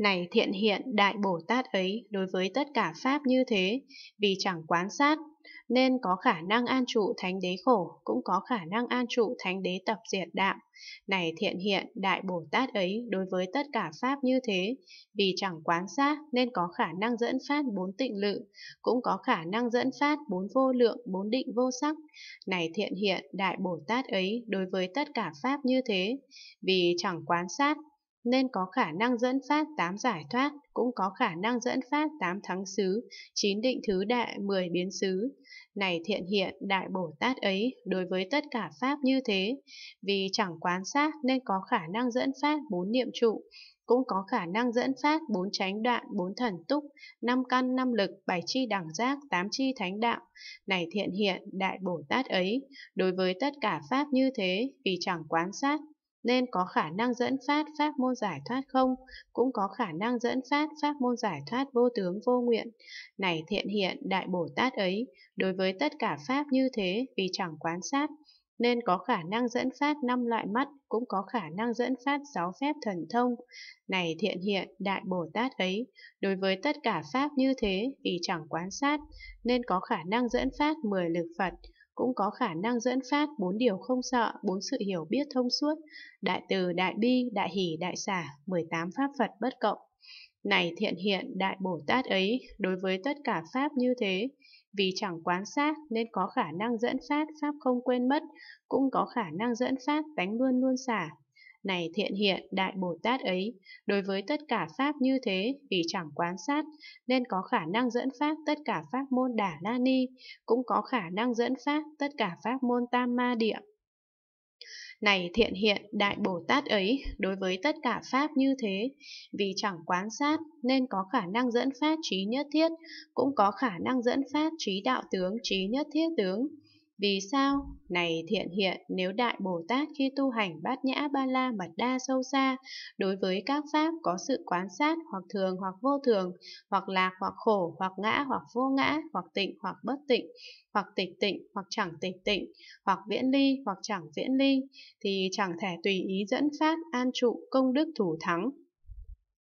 này thiện hiện đại Bồ Tát ấy đối với tất cả Pháp như thế, vì chẳng quán sát, nên có khả năng an trụ thánh đế khổ, cũng có khả năng an trụ thánh đế tập diệt đạo. Này thiện hiện, Đại Bồ Tát ấy đối với tất cả Pháp như thế, vì chẳng quán sát nên có khả năng dẫn phát bốn tịnh lự, cũng có khả năng dẫn phát bốn vô lượng, bốn định vô sắc. Này thiện hiện, Đại Bồ Tát ấy đối với tất cả Pháp như thế, vì chẳng quán sát nên có khả năng dẫn phát 8 giải thoát, cũng có khả năng dẫn phát 8 thắng xứ, 9 định thứ đại, 10 biến xứ. Này thiện hiện đại Bồ Tát ấy đối với tất cả Pháp như thế, vì chẳng quán sát nên có khả năng dẫn phát 4 niệm trụ, cũng có khả năng dẫn phát 4 tránh đoạn, 4 thần túc, 5 căn, 5 lực, 7 chi đẳng giác, 8 chi thánh đạo. Này thiện hiện đại Bồ Tát ấy đối với tất cả Pháp như thế, vì chẳng quán sát nên có khả năng dẫn phát pháp môn giải thoát không, cũng có khả năng dẫn phát pháp môn giải thoát vô tướng vô nguyện. Này thiện hiện Đại Bồ Tát ấy, đối với tất cả pháp như thế vì chẳng quán sát, nên có khả năng dẫn phát năm loại mắt, cũng có khả năng dẫn phát giáo phép thần thông. Này thiện hiện, Đại Bồ Tát ấy, đối với tất cả Pháp như thế, vì chẳng quán sát, nên có khả năng dẫn phát mười lực Phật, cũng có khả năng dẫn phát bốn điều không sợ, bốn sự hiểu biết thông suốt, đại từ, đại bi, đại hỷ, đại xả, 18 pháp Phật bất cộng. Này thiện hiện đại Bồ Tát ấy, đối với tất cả pháp như thế, vì chẳng quán sát nên có khả năng dẫn phát pháp không quên mất, cũng có khả năng dẫn phát tánh luôn luôn xả, này thiện hiện đại Bồ Tát ấy, đối với tất cả Pháp như thế vì chẳng quán sát, nên có khả năng dẫn phát tất cả Pháp môn Đả La Ni, cũng có khả năng dẫn phát tất cả Pháp môn Tam Ma Địa. Này thiện hiện đại Bồ Tát ấy, đối với tất cả Pháp như thế, vì chẳng quán sát nên có khả năng dẫn phát trí nhất thiết, cũng có khả năng dẫn phát trí đạo tướng trí nhất thiết tướng, vì sao? Này thiện hiện, nếu Đại Bồ Tát khi tu hành bát nhã ba la mật đa sâu xa, đối với các pháp có sự quan sát hoặc thường hoặc vô thường, hoặc lạc hoặc khổ, hoặc ngã hoặc vô ngã, hoặc tịnh hoặc bất tịnh, hoặc tịch tịnh hoặc chẳng tịch tịnh, hoặc viễn ly hoặc chẳng viễn ly, thì chẳng thể tùy ý dẫn phát an trụ công đức thủ thắng,